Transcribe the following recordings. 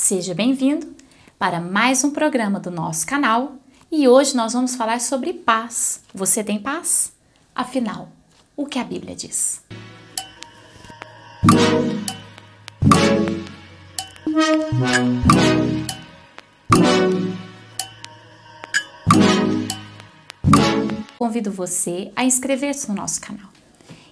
Seja bem-vindo para mais um programa do nosso canal e hoje nós vamos falar sobre paz. Você tem paz? Afinal, o que a Bíblia diz? Convido você a inscrever-se no nosso canal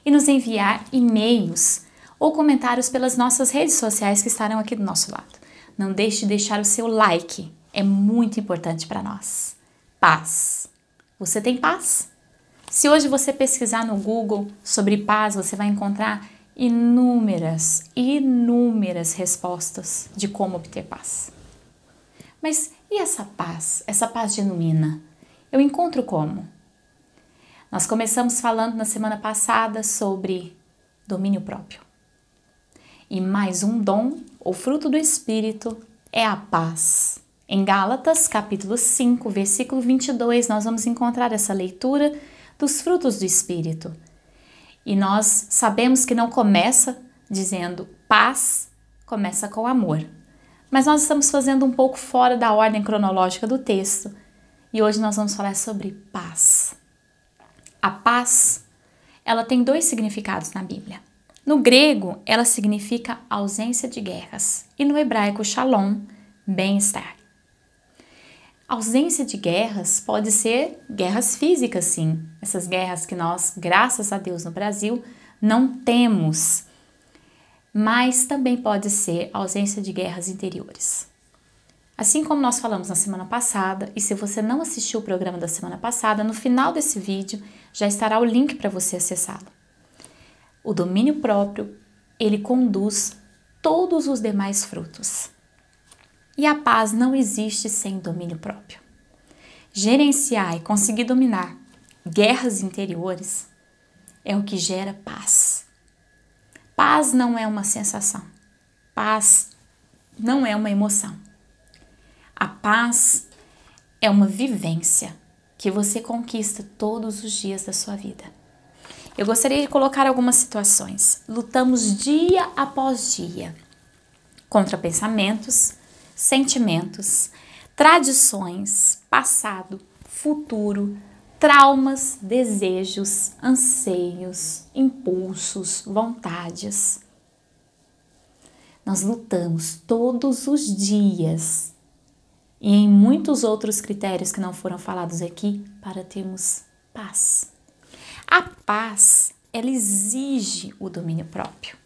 e nos enviar e-mails ou comentários pelas nossas redes sociais que estarão aqui do nosso lado não deixe de deixar o seu like. É muito importante para nós. Paz. Você tem paz? Se hoje você pesquisar no Google sobre paz, você vai encontrar inúmeras, inúmeras respostas de como obter paz. Mas e essa paz, essa paz genuína? Eu encontro como? Nós começamos falando na semana passada sobre domínio próprio. E mais um dom o fruto do Espírito é a paz. Em Gálatas, capítulo 5, versículo 22, nós vamos encontrar essa leitura dos frutos do Espírito. E nós sabemos que não começa dizendo paz, começa com amor. Mas nós estamos fazendo um pouco fora da ordem cronológica do texto e hoje nós vamos falar sobre paz. A paz, ela tem dois significados na Bíblia. No grego, ela significa ausência de guerras e no hebraico, shalom, bem-estar. Ausência de guerras pode ser guerras físicas, sim. Essas guerras que nós, graças a Deus no Brasil, não temos. Mas também pode ser ausência de guerras interiores. Assim como nós falamos na semana passada, e se você não assistiu o programa da semana passada, no final desse vídeo já estará o link para você acessá-lo. O domínio próprio, ele conduz todos os demais frutos. E a paz não existe sem domínio próprio. Gerenciar e conseguir dominar guerras interiores é o que gera paz. Paz não é uma sensação. Paz não é uma emoção. A paz é uma vivência que você conquista todos os dias da sua vida. Eu gostaria de colocar algumas situações. Lutamos dia após dia contra pensamentos, sentimentos, tradições, passado, futuro, traumas, desejos, anseios, impulsos, vontades. Nós lutamos todos os dias e em muitos outros critérios que não foram falados aqui para termos paz. A paz, ela exige o domínio próprio.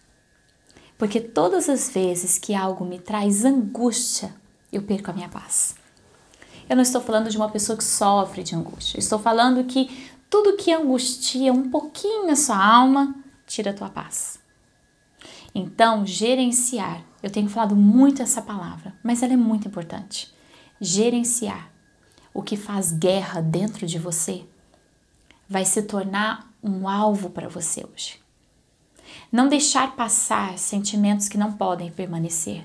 Porque todas as vezes que algo me traz angústia, eu perco a minha paz. Eu não estou falando de uma pessoa que sofre de angústia. Eu estou falando que tudo que angustia um pouquinho a sua alma tira a tua paz. Então, gerenciar. Eu tenho falado muito essa palavra, mas ela é muito importante. Gerenciar. O que faz guerra dentro de você vai se tornar um alvo para você hoje. Não deixar passar sentimentos que não podem permanecer.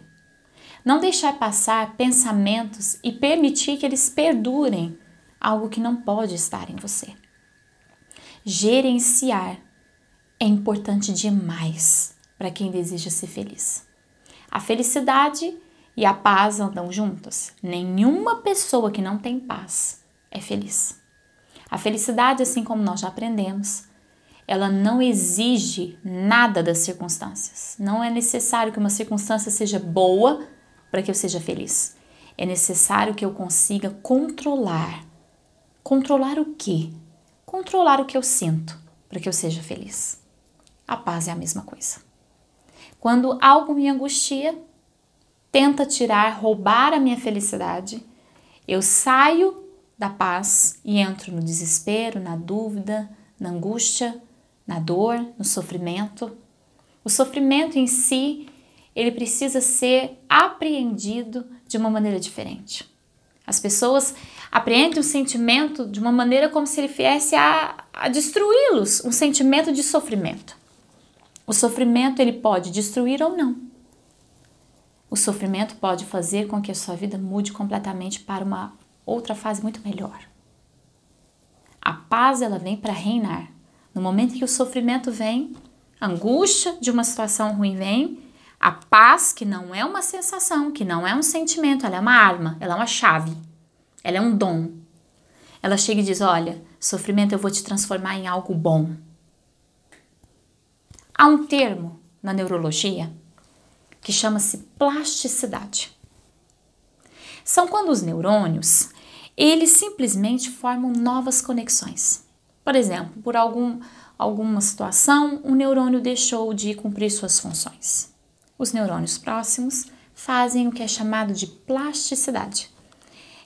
Não deixar passar pensamentos e permitir que eles perdurem algo que não pode estar em você. Gerenciar é importante demais para quem deseja ser feliz. A felicidade e a paz andam juntas. Nenhuma pessoa que não tem paz é feliz. A felicidade, assim como nós já aprendemos, ela não exige nada das circunstâncias. Não é necessário que uma circunstância seja boa para que eu seja feliz. É necessário que eu consiga controlar. Controlar o quê? Controlar o que eu sinto para que eu seja feliz. A paz é a mesma coisa. Quando algo me angustia, tenta tirar, roubar a minha felicidade, eu saio da paz e entro no desespero, na dúvida, na angústia, na dor, no sofrimento. O sofrimento em si, ele precisa ser apreendido de uma maneira diferente. As pessoas apreendem o sentimento de uma maneira como se ele viesse a, a destruí-los, um sentimento de sofrimento. O sofrimento ele pode destruir ou não. O sofrimento pode fazer com que a sua vida mude completamente para uma outra fase muito melhor. A paz ela vem para reinar. No momento que o sofrimento vem, a angústia de uma situação ruim vem, a paz, que não é uma sensação, que não é um sentimento, ela é uma arma, ela é uma chave, ela é um dom. Ela chega e diz: Olha, sofrimento eu vou te transformar em algo bom. Há um termo na neurologia que chama-se plasticidade são quando os neurônios eles simplesmente formam novas conexões. Por exemplo, por algum, alguma situação, um neurônio deixou de cumprir suas funções. Os neurônios próximos fazem o que é chamado de plasticidade.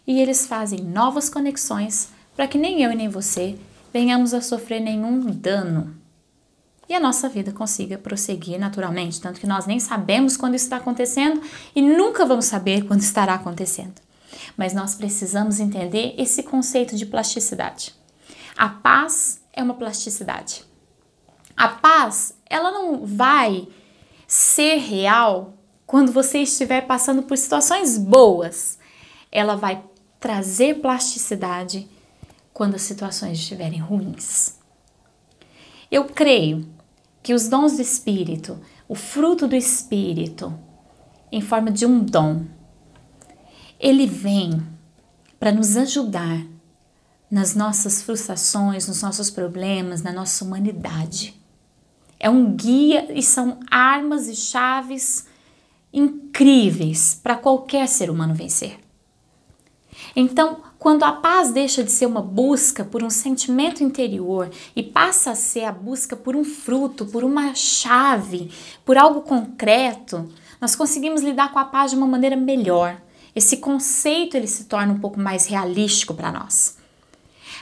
E eles fazem novas conexões para que nem eu e nem você venhamos a sofrer nenhum dano e a nossa vida consiga prosseguir naturalmente. Tanto que nós nem sabemos quando isso está acontecendo e nunca vamos saber quando estará acontecendo. Mas nós precisamos entender esse conceito de plasticidade. A paz é uma plasticidade. A paz, ela não vai ser real quando você estiver passando por situações boas. Ela vai trazer plasticidade quando as situações estiverem ruins. Eu creio que os dons do Espírito, o fruto do Espírito, em forma de um dom, ele vem para nos ajudar nas nossas frustrações, nos nossos problemas, na nossa humanidade. É um guia e são armas e chaves incríveis para qualquer ser humano vencer. Então, quando a paz deixa de ser uma busca por um sentimento interior e passa a ser a busca por um fruto, por uma chave, por algo concreto, nós conseguimos lidar com a paz de uma maneira melhor. Esse conceito ele se torna um pouco mais realístico para nós.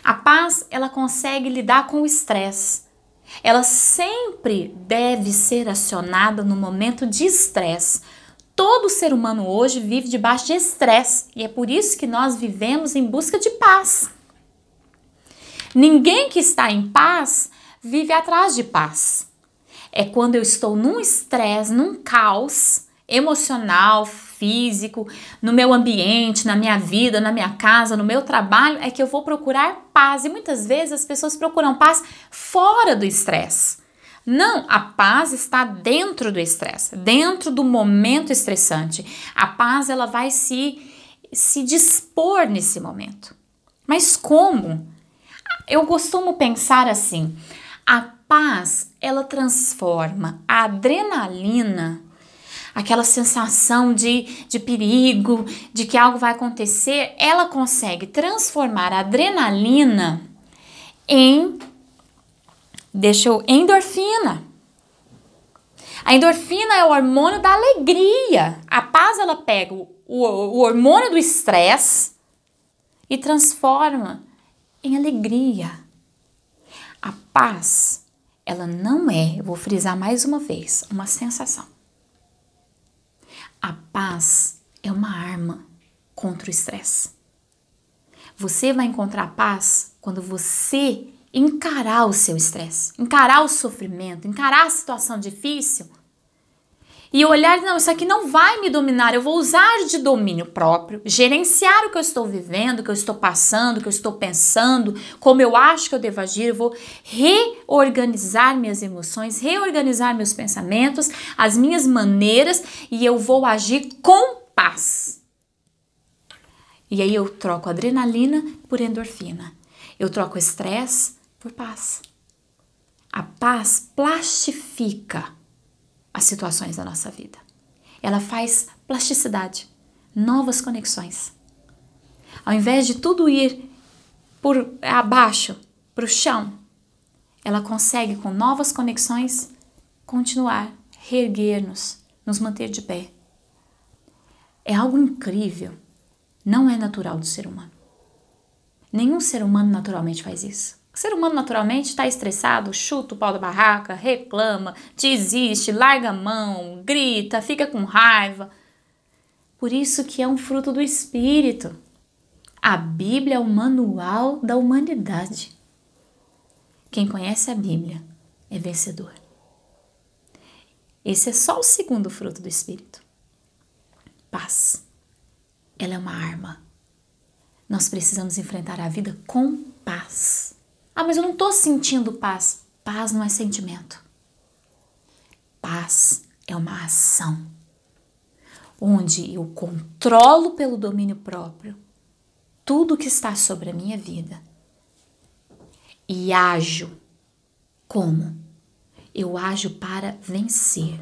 A paz, ela consegue lidar com o estresse. Ela sempre deve ser acionada no momento de estresse, Todo ser humano hoje vive debaixo de estresse e é por isso que nós vivemos em busca de paz. Ninguém que está em paz vive atrás de paz. É quando eu estou num estresse, num caos emocional, físico, no meu ambiente, na minha vida, na minha casa, no meu trabalho, é que eu vou procurar paz. E muitas vezes as pessoas procuram paz fora do estresse não, a paz está dentro do estresse, dentro do momento estressante. A paz ela vai se se dispor nesse momento. Mas como? Eu costumo pensar assim: a paz ela transforma a adrenalina, aquela sensação de, de perigo, de que algo vai acontecer, ela consegue transformar a adrenalina em deixou endorfina. A endorfina é o hormônio da alegria. A paz ela pega o, o hormônio do estresse e transforma em alegria. A paz, ela não é, eu vou frisar mais uma vez, uma sensação. A paz é uma arma contra o estresse. Você vai encontrar paz quando você encarar o seu estresse, encarar o sofrimento, encarar a situação difícil e olhar, não, isso aqui não vai me dominar, eu vou usar de domínio próprio, gerenciar o que eu estou vivendo, o que eu estou passando, o que eu estou pensando, como eu acho que eu devo agir, eu vou reorganizar minhas emoções, reorganizar meus pensamentos, as minhas maneiras e eu vou agir com paz. E aí eu troco adrenalina por endorfina. Eu troco estresse por paz. A paz plastifica as situações da nossa vida. Ela faz plasticidade, novas conexões. Ao invés de tudo ir por abaixo, para o chão, ela consegue com novas conexões continuar, reerguer-nos, nos manter de pé. É algo incrível. Não é natural do ser humano. Nenhum ser humano naturalmente faz isso. O ser humano naturalmente está estressado, chuta o pau da barraca, reclama, desiste, larga a mão, grita, fica com raiva. Por isso que é um fruto do espírito. A Bíblia é o manual da humanidade. Quem conhece a Bíblia é vencedor. Esse é só o segundo fruto do espírito. Paz. Ela é uma arma. Nós precisamos enfrentar a vida com paz. Ah, mas eu não estou sentindo paz. Paz não é sentimento. Paz é uma ação onde eu controlo pelo domínio próprio tudo que está sobre a minha vida e ajo como? Eu ajo para vencer.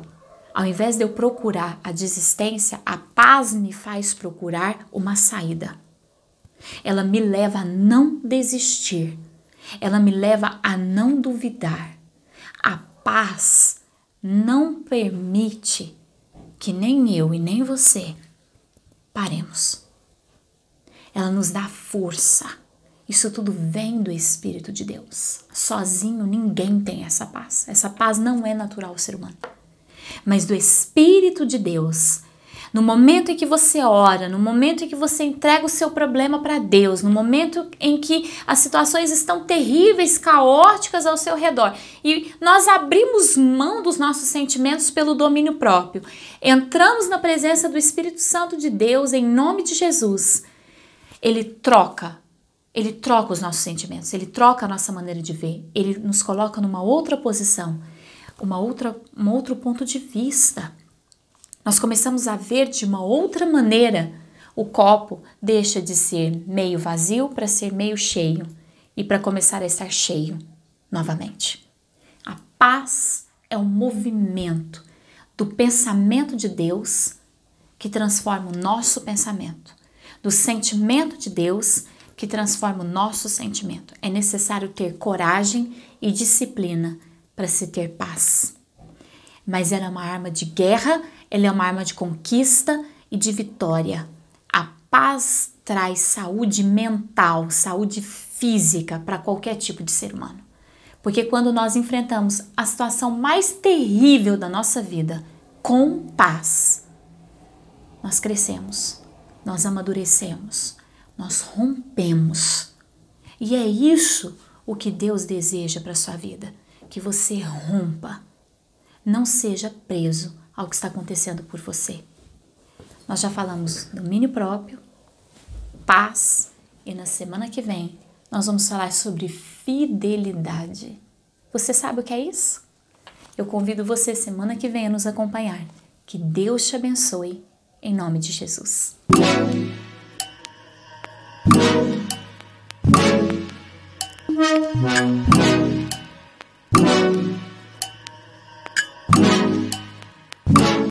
Ao invés de eu procurar a desistência, a paz me faz procurar uma saída. Ela me leva a não desistir ela me leva a não duvidar. A paz não permite que nem eu e nem você paremos. Ela nos dá força. Isso tudo vem do Espírito de Deus. Sozinho ninguém tem essa paz. Essa paz não é natural ao ser humano. Mas do Espírito de Deus no momento em que você ora, no momento em que você entrega o seu problema para Deus, no momento em que as situações estão terríveis, caóticas ao seu redor, e nós abrimos mão dos nossos sentimentos pelo domínio próprio, entramos na presença do Espírito Santo de Deus em nome de Jesus. Ele troca ele troca os nossos sentimentos, ele troca a nossa maneira de ver, ele nos coloca numa outra posição, uma outra, um outro ponto de vista nós começamos a ver de uma outra maneira, o copo deixa de ser meio vazio para ser meio cheio e para começar a estar cheio novamente. A paz é o movimento do pensamento de Deus que transforma o nosso pensamento, do sentimento de Deus que transforma o nosso sentimento. É necessário ter coragem e disciplina para se ter paz. Mas era uma arma de guerra ela é uma arma de conquista e de vitória. A paz traz saúde mental, saúde física para qualquer tipo de ser humano. Porque quando nós enfrentamos a situação mais terrível da nossa vida com paz, nós crescemos, nós amadurecemos, nós rompemos. E é isso o que Deus deseja para sua vida, que você rompa, não seja preso ao que está acontecendo por você. Nós já falamos domínio próprio, paz, e na semana que vem nós vamos falar sobre fidelidade. Você sabe o que é isso? Eu convido você semana que vem a nos acompanhar. Que Deus te abençoe, em nome de Jesus. Música